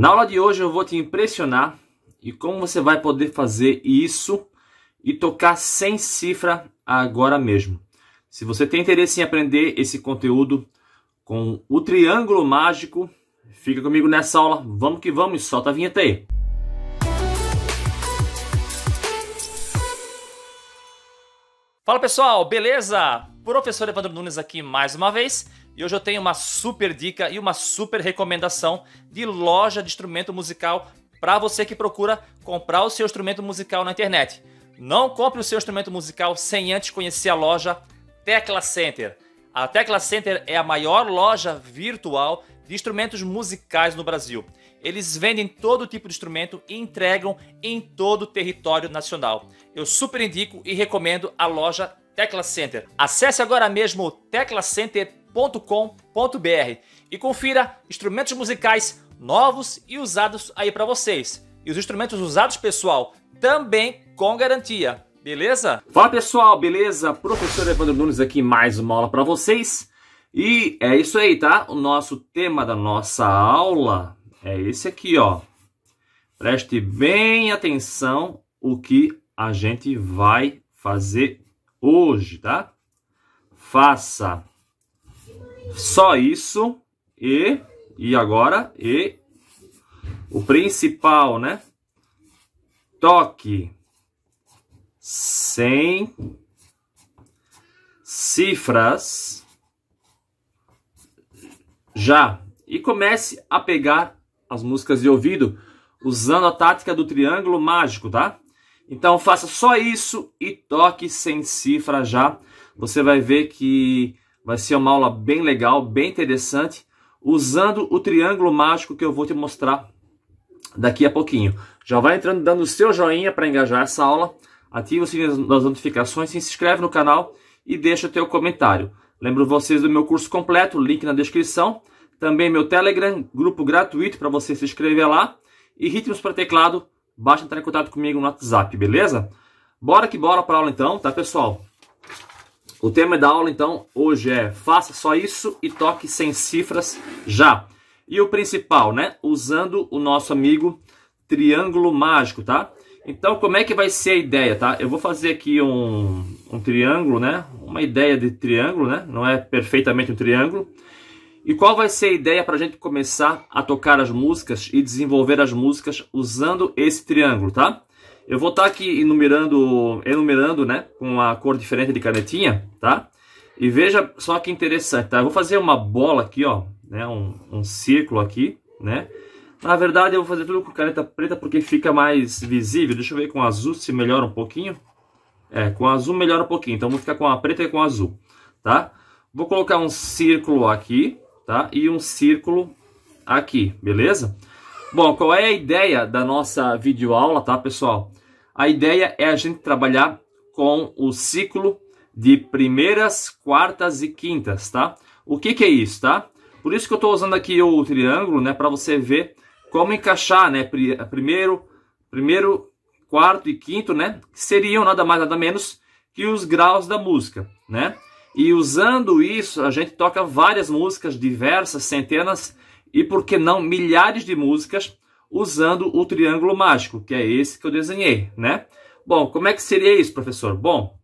Na aula de hoje eu vou te impressionar e como você vai poder fazer isso e tocar sem cifra agora mesmo. Se você tem interesse em aprender esse conteúdo com o triângulo mágico, fica comigo nessa aula. Vamos que vamos, solta a vinheta aí. Fala pessoal, beleza? Professor Evandro Nunes aqui mais uma vez. E hoje eu tenho uma super dica e uma super recomendação de loja de instrumento musical para você que procura comprar o seu instrumento musical na internet. Não compre o seu instrumento musical sem antes conhecer a loja Tecla Center. A Tecla Center é a maior loja virtual de instrumentos musicais no Brasil. Eles vendem todo tipo de instrumento e entregam em todo o território nacional. Eu super indico e recomendo a loja Tecla Center. Acesse agora mesmo teclacenter.com www.instrumentosmusicais.com.br e confira instrumentos musicais novos e usados aí para vocês. E os instrumentos usados, pessoal, também com garantia, beleza? Fala pessoal, beleza? Professor Evandro Nunes aqui mais uma aula para vocês. E é isso aí, tá? O nosso tema da nossa aula é esse aqui, ó. Preste bem atenção o que a gente vai fazer hoje, tá? Faça só isso e e agora e o principal, né? Toque sem cifras já e comece a pegar as músicas de ouvido usando a tática do triângulo mágico, tá? Então faça só isso e toque sem cifra já. Você vai ver que Vai ser uma aula bem legal, bem interessante, usando o triângulo mágico que eu vou te mostrar daqui a pouquinho. Já vai entrando dando o seu joinha para engajar essa aula, ativa o sininho das notificações, se inscreve no canal e deixa o teu comentário. Lembro vocês do meu curso completo, link na descrição. Também meu Telegram, grupo gratuito para você se inscrever lá. E ritmos para teclado, basta entrar em contato comigo no WhatsApp, beleza? Bora que bora para aula então, tá pessoal? O tema da aula, então, hoje é faça só isso e toque sem cifras já. E o principal, né? Usando o nosso amigo triângulo mágico, tá? Então, como é que vai ser a ideia, tá? Eu vou fazer aqui um, um triângulo, né? Uma ideia de triângulo, né? Não é perfeitamente um triângulo. E qual vai ser a ideia para a gente começar a tocar as músicas e desenvolver as músicas usando esse triângulo, tá? Eu vou estar tá aqui enumerando, enumerando, né, com a cor diferente de canetinha, tá? E veja só que interessante, tá? Eu vou fazer uma bola aqui, ó, né, um, um círculo aqui, né? Na verdade, eu vou fazer tudo com caneta preta porque fica mais visível. Deixa eu ver com azul se melhora um pouquinho. É, com azul melhora um pouquinho. Então, vou ficar com a preta e com a azul, tá? Vou colocar um círculo aqui, tá? E um círculo aqui, beleza? Bom, qual é a ideia da nossa videoaula, tá, pessoal? A ideia é a gente trabalhar com o ciclo de primeiras, quartas e quintas, tá? O que, que é isso, tá? Por isso que eu estou usando aqui o triângulo, né? Para você ver como encaixar, né? Primeiro, primeiro, quarto e quinto, né? Que seriam nada mais nada menos que os graus da música, né? E usando isso, a gente toca várias músicas, diversas, centenas e por que não milhares de músicas usando o triângulo mágico, que é esse que eu desenhei, né? Bom, como é que seria isso, professor? Bom,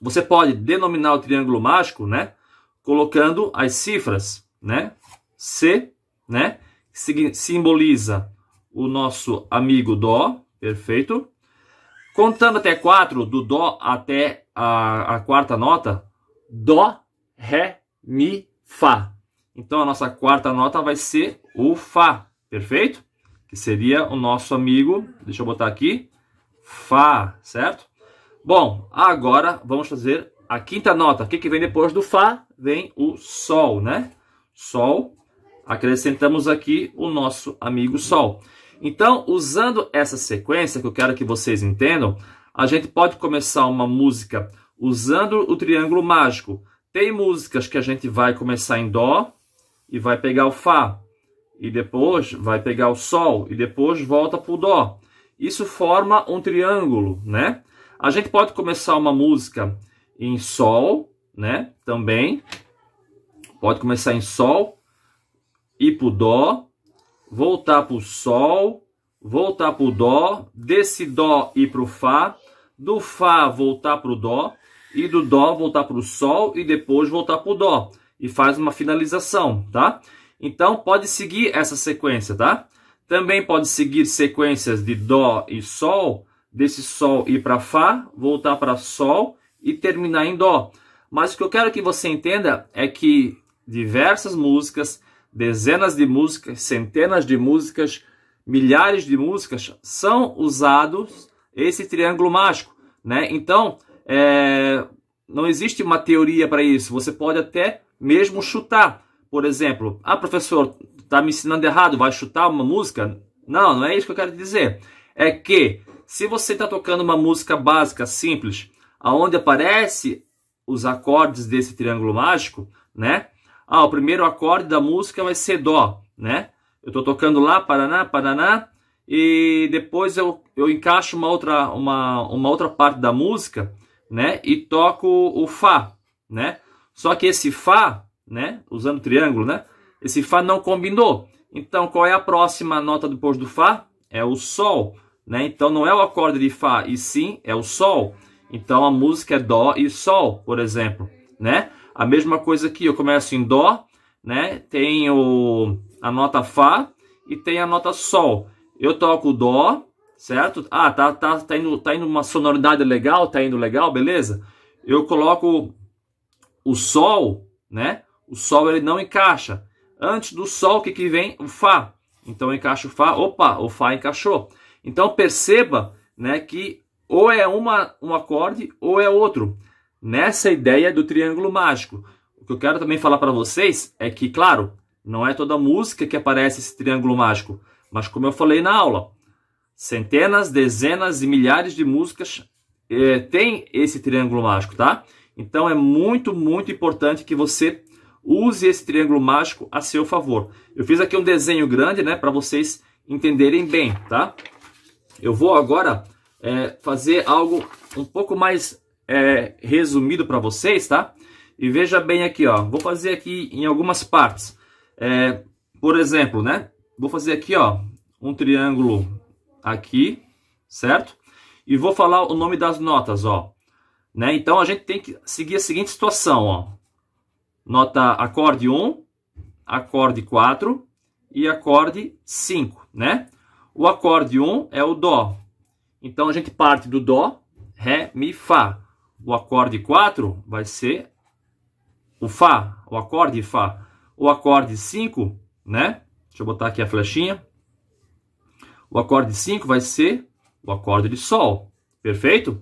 você pode denominar o triângulo mágico, né? Colocando as cifras, né? C, né? Simboliza o nosso amigo Dó, perfeito? Contando até 4, do Dó até a, a quarta nota, Dó, Ré, Mi, Fá. Então a nossa quarta nota vai ser o Fá, perfeito? que seria o nosso amigo, deixa eu botar aqui, Fá, certo? Bom, agora vamos fazer a quinta nota. O que, vem depois do Fá? Vem o Sol, né? Sol, acrescentamos aqui o nosso amigo Sol. Então, usando essa sequência que eu quero que vocês entendam, a gente pode começar uma música usando o triângulo mágico. Tem músicas que a gente vai começar em Dó e vai pegar o Fá e depois vai pegar o Sol, e depois volta para o Dó. Isso forma um triângulo, né? A gente pode começar uma música em Sol, né? Também. Pode começar em Sol, ir para o Dó, voltar para o Sol, voltar para o Dó, desse Dó ir para o Fá, do Fá voltar para o Dó, e do Dó voltar para o Sol, e depois voltar para o Dó. E faz uma finalização, tá? Então, pode seguir essa sequência, tá? Também pode seguir sequências de Dó e Sol, desse Sol ir para Fá, voltar para Sol e terminar em Dó. Mas o que eu quero que você entenda é que diversas músicas, dezenas de músicas, centenas de músicas, milhares de músicas são usados esse triângulo mágico, né? Então, é, não existe uma teoria para isso. Você pode até mesmo chutar. Por exemplo, ah, professor, tá me ensinando errado, vai chutar uma música? Não, não é isso que eu quero dizer. É que se você está tocando uma música básica, simples, aonde aparece os acordes desse triângulo mágico, né? Ah, o primeiro acorde da música vai ser Dó, né? Eu estou tocando lá, Paraná, Paraná, e depois eu, eu encaixo uma outra, uma, uma outra parte da música, né? E toco o Fá, né? Só que esse Fá, né? Usando triângulo, né? Esse Fá não combinou. Então, qual é a próxima nota depois do Fá? É o Sol, né? Então, não é o acorde de Fá, e sim é o Sol. Então, a música é Dó e Sol, por exemplo, né? A mesma coisa aqui, eu começo em Dó, né? Tem o, a nota Fá e tem a nota Sol. Eu toco Dó, certo? Ah, tá, tá, tá, indo, tá indo uma sonoridade legal, tá indo legal, beleza? Eu coloco o Sol, né? O Sol ele não encaixa. Antes do Sol, o que, que vem? O Fá. Então encaixa o Fá. Opa, o Fá encaixou. Então perceba né, que ou é uma, um acorde ou é outro. Nessa ideia do triângulo mágico. O que eu quero também falar para vocês é que, claro, não é toda música que aparece esse triângulo mágico. Mas como eu falei na aula, centenas, dezenas e milhares de músicas eh, têm esse triângulo mágico, tá? Então é muito, muito importante que você Use esse triângulo mágico a seu favor. Eu fiz aqui um desenho grande, né, para vocês entenderem bem, tá? Eu vou agora é, fazer algo um pouco mais é, resumido para vocês, tá? E veja bem aqui, ó. Vou fazer aqui em algumas partes. É, por exemplo, né? Vou fazer aqui, ó, um triângulo aqui, certo? E vou falar o nome das notas, ó. Né? Então a gente tem que seguir a seguinte situação, ó nota acorde 1, acorde 4 e acorde 5, né? O acorde 1 é o Dó. Então a gente parte do Dó, Ré, Mi, Fá. O acorde 4 vai ser o Fá, o acorde Fá. O acorde 5, né? Deixa eu botar aqui a flechinha. O acorde 5 vai ser o acorde de Sol, perfeito?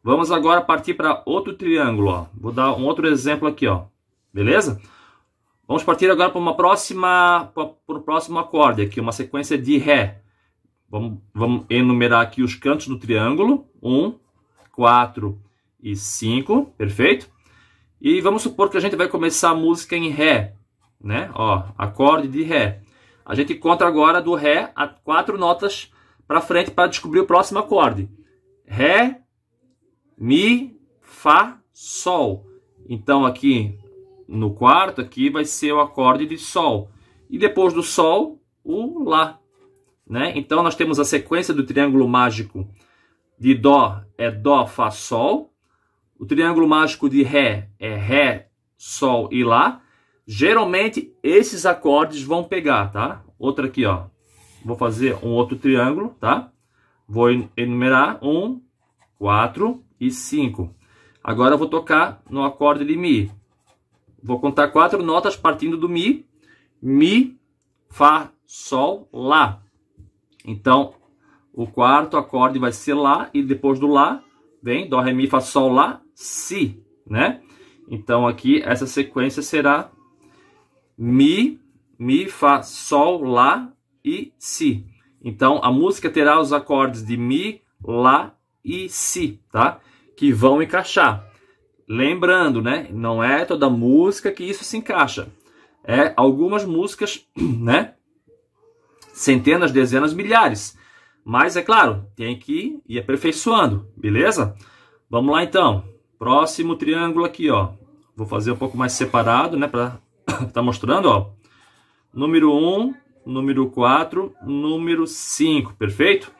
Vamos agora partir para outro triângulo, ó. Vou dar um outro exemplo aqui, ó. Beleza? Vamos partir agora para uma próxima, para o próximo acorde aqui, uma sequência de Ré. Vamos, vamos enumerar aqui os cantos do triângulo, 1, 4 e 5, perfeito? E vamos supor que a gente vai começar a música em Ré, né? Ó, acorde de Ré. A gente conta agora do Ré a quatro notas para frente para descobrir o próximo acorde. Ré, Mi, Fá, Sol. Então aqui no quarto aqui vai ser o acorde de Sol. E depois do Sol, o Lá. Né? Então nós temos a sequência do triângulo mágico de Dó é Dó, Fá, Sol. O triângulo mágico de Ré é Ré, Sol e Lá. Geralmente esses acordes vão pegar, tá? Outra aqui, ó. Vou fazer um outro triângulo, tá? Vou enumerar um, quatro e cinco. Agora eu vou tocar no acorde de Mi. Vou contar quatro notas partindo do Mi. Mi, Fá, Sol, Lá. Então, o quarto acorde vai ser Lá e depois do Lá vem Dó, Ré, Mi, Fá, Sol, Lá, Si, né? Então, aqui essa sequência será Mi, Mi, Fá, Sol, Lá e Si. Então, a música terá os acordes de Mi, Lá e Si, tá? Que vão encaixar. Lembrando, né? Não é toda música que isso se encaixa. É algumas músicas, né? Centenas, dezenas, milhares. Mas é claro, tem que ir aperfeiçoando, beleza? Vamos lá então. Próximo triângulo aqui, ó. Vou fazer um pouco mais separado, né, para tá mostrando, ó. Número 1, número 4, número 5, perfeito?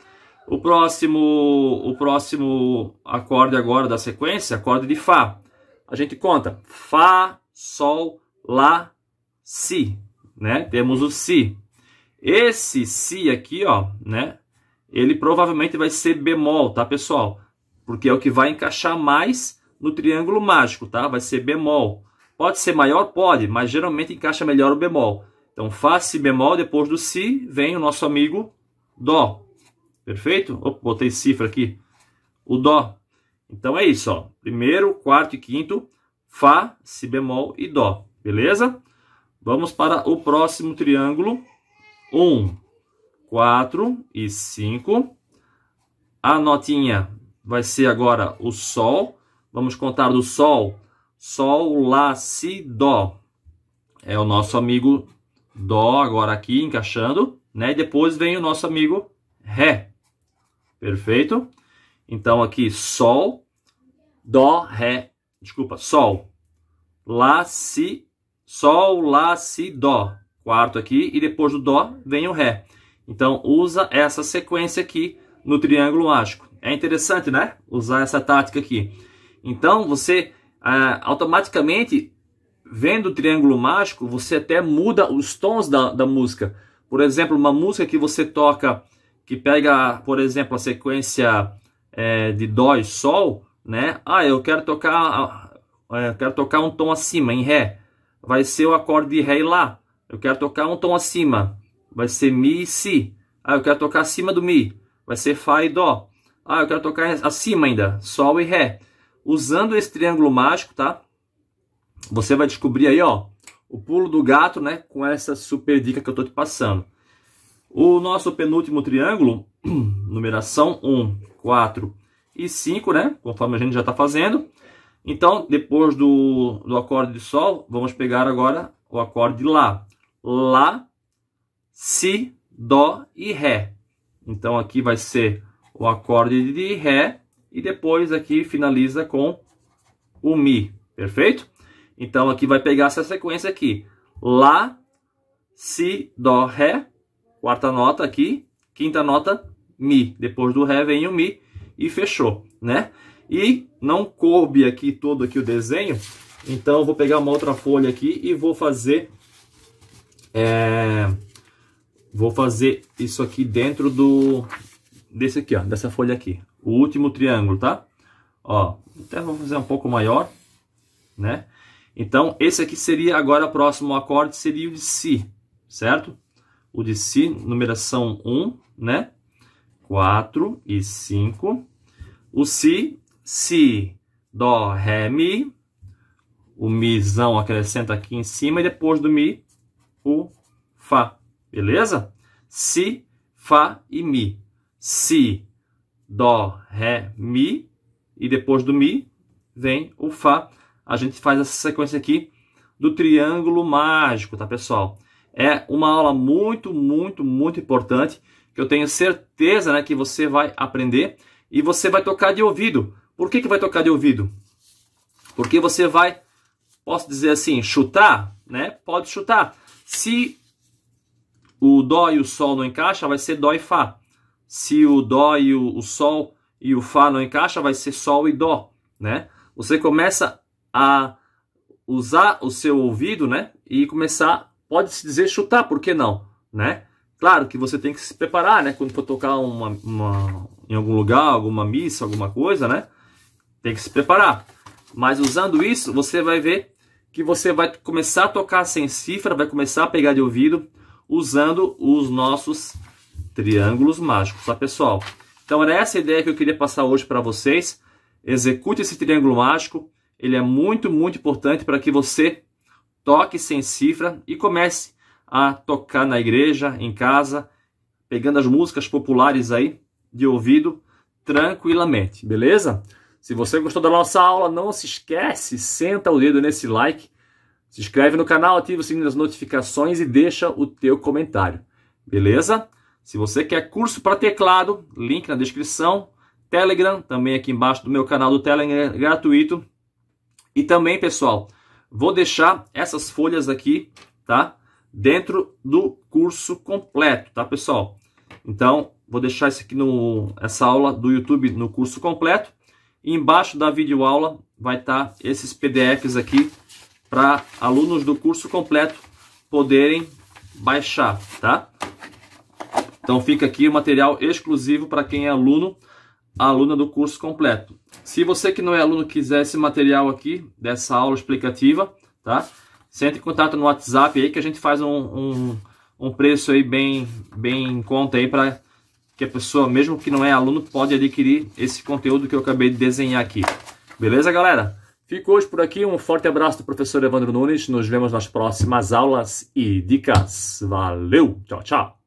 O próximo, o próximo acorde agora da sequência, acorde de Fá a gente conta Fá, Sol, Lá, Si, né? Temos o Si. Esse Si aqui, ó, né? Ele provavelmente vai ser bemol, tá, pessoal? Porque é o que vai encaixar mais no triângulo mágico, tá? Vai ser bemol. Pode ser maior? Pode, mas geralmente encaixa melhor o bemol. Então, Fá, Si bemol, depois do Si vem o nosso amigo Dó. Perfeito? Opa, botei cifra aqui. O Dó. Então é isso, ó. Primeiro, quarto e quinto, Fá, Si bemol e Dó, beleza? Vamos para o próximo triângulo. um, quatro e cinco. A notinha vai ser agora o Sol. Vamos contar do Sol. Sol, Lá, Si, Dó. É o nosso amigo Dó agora aqui encaixando, né? E depois vem o nosso amigo Ré. Perfeito? Então aqui Sol, Dó, Ré, desculpa, Sol. Lá, Si, Sol, Lá, Si, Dó. Quarto aqui e depois do Dó vem o Ré. Então usa essa sequência aqui no triângulo mágico. É interessante, né? Usar essa tática aqui. Então você ah, automaticamente, vendo o triângulo mágico, você até muda os tons da, da música. Por exemplo, uma música que você toca, que pega, por exemplo, a sequência é, de Dó e Sol, né? Ah, eu quero tocar, eu é, quero tocar um tom acima em ré, vai ser o acorde de ré e lá. Eu quero tocar um tom acima, vai ser mi e si. Ah, eu quero tocar acima do mi, vai ser fá e dó. Ah, eu quero tocar acima ainda, sol e ré. Usando esse triângulo mágico, tá? Você vai descobrir aí, ó, o pulo do gato, né? Com essa super dica que eu tô te passando. O nosso penúltimo triângulo, numeração 1, 4, e 5, né? Conforme a gente já está fazendo. Então, depois do, do acorde de Sol, vamos pegar agora o acorde de Lá. Lá, Si, Dó e Ré. Então, aqui vai ser o acorde de Ré e depois aqui finaliza com o Mi, perfeito? Então, aqui vai pegar essa sequência aqui. Lá, Si, Dó, Ré. Quarta nota aqui. Quinta nota, Mi. Depois do Ré vem o Mi e fechou, né? E não coube aqui todo aqui o desenho, então eu vou pegar uma outra folha aqui e vou fazer... É, vou fazer isso aqui dentro do... Desse aqui, ó, dessa folha aqui. O último triângulo, tá? Ó, até vou fazer um pouco maior, né? Então, esse aqui seria agora o próximo acorde, seria o de Si, certo? O de Si, numeração 1, né? 4 e 5 o si, si, dó, ré, mi. O mizão acrescenta aqui em cima e depois do mi, o fá. Beleza? Si, fá e mi. Si, dó, ré, mi. E depois do mi vem o fá. A gente faz essa sequência aqui do triângulo mágico, tá, pessoal? É uma aula muito, muito, muito importante que eu tenho certeza né, que você vai aprender e você vai tocar de ouvido. Por que, que vai tocar de ouvido? Porque você vai, posso dizer assim, chutar, né? Pode chutar. Se o Dó e o Sol não encaixa, vai ser Dó e Fá. Se o Dó e o, o Sol e o Fá não encaixa, vai ser Sol e Dó, né? Você começa a usar o seu ouvido, né? E começar, pode-se dizer chutar, por que não, né? Claro que você tem que se preparar, né? Quando for tocar uma, uma em algum lugar, alguma missa, alguma coisa, né? Tem que se preparar. Mas usando isso, você vai ver que você vai começar a tocar sem cifra, vai começar a pegar de ouvido usando os nossos triângulos mágicos, tá pessoal? Então era essa ideia que eu queria passar hoje para vocês. Execute esse triângulo mágico, ele é muito, muito importante para que você toque sem cifra e comece a tocar na igreja, em casa, pegando as músicas populares aí de ouvido tranquilamente, beleza? Se você gostou da nossa aula, não se esquece, senta o dedo nesse like, se inscreve no canal, ativa o sininho das notificações e deixa o teu comentário, beleza? Se você quer curso para teclado, link na descrição, Telegram, também aqui embaixo do meu canal do Telegram, é gratuito. E também, pessoal, vou deixar essas folhas aqui, tá? Dentro do curso completo, tá, pessoal? Então, Vou deixar esse aqui no, essa aula do YouTube no curso completo. E embaixo da videoaula vai estar tá esses PDFs aqui para alunos do curso completo poderem baixar, tá? Então fica aqui o material exclusivo para quem é aluno, aluna do curso completo. Se você que não é aluno quiser esse material aqui, dessa aula explicativa, tá? Você em contato no WhatsApp aí que a gente faz um, um, um preço aí bem, bem em conta aí para que a pessoa, mesmo que não é aluno, pode adquirir esse conteúdo que eu acabei de desenhar aqui. Beleza, galera? Fico hoje por aqui. Um forte abraço do professor Evandro Nunes. Nos vemos nas próximas aulas e dicas. Valeu! Tchau, tchau!